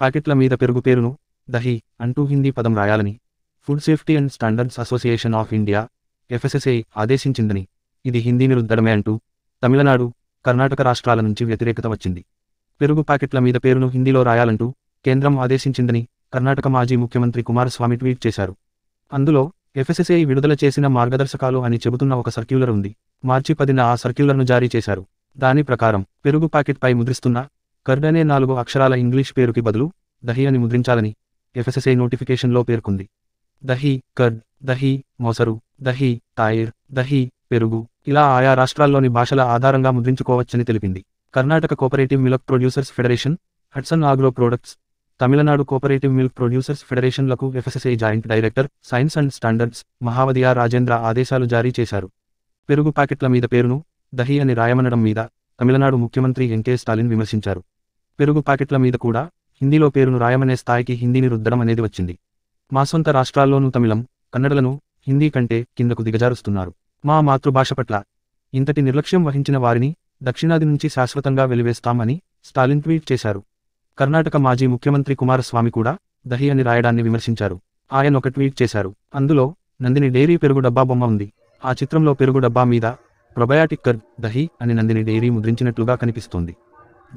ప్యాకెట్ల మీద పెరుగు పేరును దహి అంటూ హిందీ పదం రాయాలని food safety and standards association of India FSSI ఆదేశించిందని ఇది హిందీ నిరుద్ధడమే అంటూ తమిళనాడు కర్ణాటక రాష్ట్రాల నుంచి వ్యతిరేకత వచ్చింది పెరుగు ప్యాకెట్ల మీద పేరును హిందీలో రాయాలంటూ కేంద్రం ఆదేశించిందని కర్ణాటక మాజీ ముఖ్యమంత్రి కుమారస్వామి ట్వీట్ చేశారు అందులో ఎఫ్ఎస్ఎస్ఐ విడుదల చేసిన మార్గదర్శకాలు అని చెబుతున్న ఒక సర్క్యులర్ ఉంది మార్చి పదిన ఆ సర్క్యులర్ను జారీ చేశారు దాని ప్రకారం పెరుగు ప్యాకెట్పై ముద్రిస్తున్న కర్డ్ అనే నాలుగు అక్షరాల ఇంగ్లీష్ పేరుకి బదులు దహి అని ముద్రించాలని ఎఫ్ఎస్ఎస్ఐ నోటిఫికేషన్లో పేర్కొంది దహి కర్డ్ దహి మోసరు దహి తాయిర్ దహి పెరుగు ఇలా ఆయా రాష్ట్రాల్లోని భాషల ఆధారంగా ముద్రించుకోవచ్చని తెలిపింది Karnataka cooperative milk producers federation Hudson agro products Tamil Nadu cooperative milk producers ఫెడరేషన్లకు FSSI joint director science and standards Mahavadia Rajendra ఆదేశాలు జారీ చేశారు పెరుగు ప్యాకెట్ల మీద పేరును దహి అని రాయమనడం మీద తమిళనాడు ముఖ్యమంత్రి ఎన్కే స్టాలిన్ విమర్శించారు పెరుగు ప్యాకెట్ల మీద కూడా హిందీలో పేరును రాయమనే స్థాయికి హిందీని రుద్దడం అనేది వచ్చింది మా సొంత రాష్ట్రాల్లోనూ తమిళం కన్నడలను హిందీ కంటే కిందకు దిగజారుస్తున్నారు మా మాతృభాష పట్ల ఇంతటి నిర్లక్ష్యం వహించిన వారిని దక్షిణాది నుంచి శాశ్వతంగా వెలివేస్తామని స్టాలిన్ ట్వీట్ చేశారు కర్ణాటక మాజీ ముఖ్యమంత్రి కుమారస్వామి కూడా దహి అని రాయడాన్ని విమర్శించారు ఆయన ఒక ట్వీట్ చేశారు అందులో నందిని డైరీ పెరుగు డబ్బా బొమ్మ ఉంది ఆ చిత్రంలో పెరుగు డబ్బా మీద ప్రొబయాటిక్ కర్డ్ దహి అని నందిని డైరీ ముద్రించినట్లుగా కనిపిస్తోంది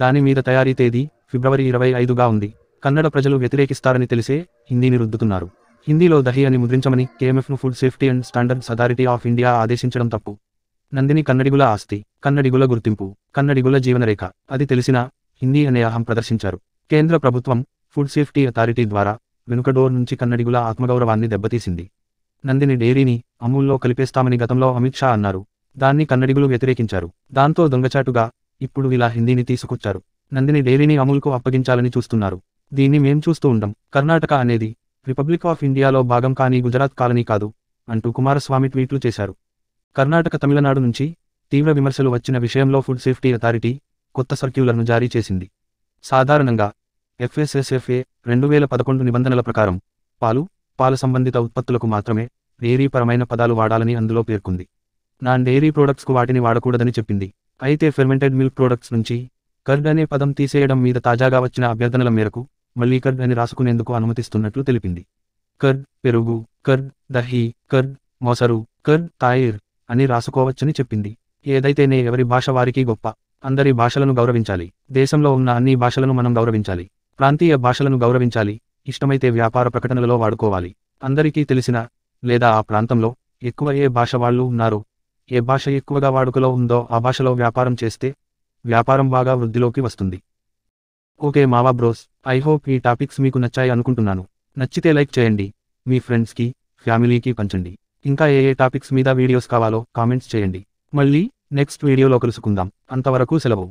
దాని మీద తయారీ తేదీ ఫిబ్రవరి ఇరవై ఐదుగా ఉంది కన్నడ ప్రజలు వ్యతిరేకిస్తారని తెలిసే హిందీని రుద్దుతున్నారు హిందీలో దహి అని ముద్రించమని కేఎంఎఫ్ను food safety and standards authority of India ఆదేశించడం తప్పు నందిని కన్నడిగుల ఆస్తి కన్నడిగుల గుర్తింపు కన్నడిగుల జీవనరేఖ అది తెలిసిన హిందీ అనే అహం ప్రదర్శించారు కేంద్ర ప్రభుత్వం ఫుడ్ సేఫ్టీ అథారిటీ ద్వారా వెనుక డోర్ నుంచి కన్నడిగుల ఆత్మగౌరవాన్ని దెబ్బతీసింది నందిని డైరీని అమూల్లో కలిపేస్తామని గతంలో అమిత్ షా అన్నారు దాన్ని కన్నడిగులు వ్యతిరేకించారు దాంతో దొంగచాటుగా ఇప్పుడు ఇలా హిందీని తీసుకొచ్చారు నందిని డైరీని అమూల్కు అప్పగించాలని చూస్తున్నారు దీన్ని మేం చూస్తూ ఉండం కర్ణాటక అనేది రిపబ్లిక్ ఆఫ్ ఇండియాలో భాగం కానీ గుజరాత్ కాలనీ కాదు అంటూ కుమారస్వామి ట్వీట్లు చేశారు కర్ణాటక తమిళనాడు నుంచి తీవ్ర విమర్శలు వచ్చిన విషయంలో ఫుడ్ సేఫ్టీ అథారిటీ కొత్త సర్క్యూలర్ను జారీ చేసింది సాధారణంగా ఎఫ్ఎస్ఎస్ఎఫ్ఏ రెండు వేల పదకొండు నిబంధనల ప్రకారం పాలు పాల సంబంధిత ఉత్పత్తులకు మాత్రమే వేరీపరమైన పదాలు వాడాలని అందులో పేర్కొంది నాన్ డైరీ ప్రోడక్ట్స్కు వాటిని వాడకూడదని చెప్పింది అయితే ఫెర్మెంటెడ్ మిల్క్ ప్రోడక్ట్స్ నుంచి కర్డ్ అనే పదం తీసేయడం మీద తాజాగా వచ్చిన అభ్యర్థనల మేరకు మళ్లీ కర్డ్ అని రాసుకునేందుకు అనుమతిస్తున్నట్లు తెలిపింది కర్డ్ పెరుగు కర్డ్ దహి కర్డ్ మొసరు కర్డ్ తాయిర్ అని రాసుకోవచ్చని చెప్పింది ఏదైతేనే ఎవరి భాష వారికి గొప్ప అందరి భాషలను గౌరవించాలి దేశంలో ఉన్న అన్ని భాషలను మనం గౌరవించాలి ప్రాంతీయ భాషలను గౌరవించాలి ఇష్టమైతే వ్యాపార ప్రకటనలలో వాడుకోవాలి అందరికీ తెలిసిన లేదా ఆ ప్రాంతంలో ఎక్కువ ఏ భాష వాళ్ళు ఉన్నారో ఏ భాష ఎక్కువగా వాడుకలో ఉందో ఆ భాషలో వ్యాపారం చేస్తే వ్యాపారం బాగా వృద్ధిలోకి వస్తుంది ఓకే మావా బ్రోస్ ఐ హోప్ ఈ టాపిక్స్ మీకు నచ్చాయి అనుకుంటున్నాను నచ్చితే లైక్ చేయండి మీ ఫ్రెండ్స్కి ఫ్యామిలీకి పంచండి ఇంకా ఏ ఏ టాపిక్స్ మీద వీడియోస్ కావాలో కామెంట్స్ చేయండి మళ్ళీ నెక్స్ట్ వీడియోలో కలుసుకుందాం అంతవరకు సెలవు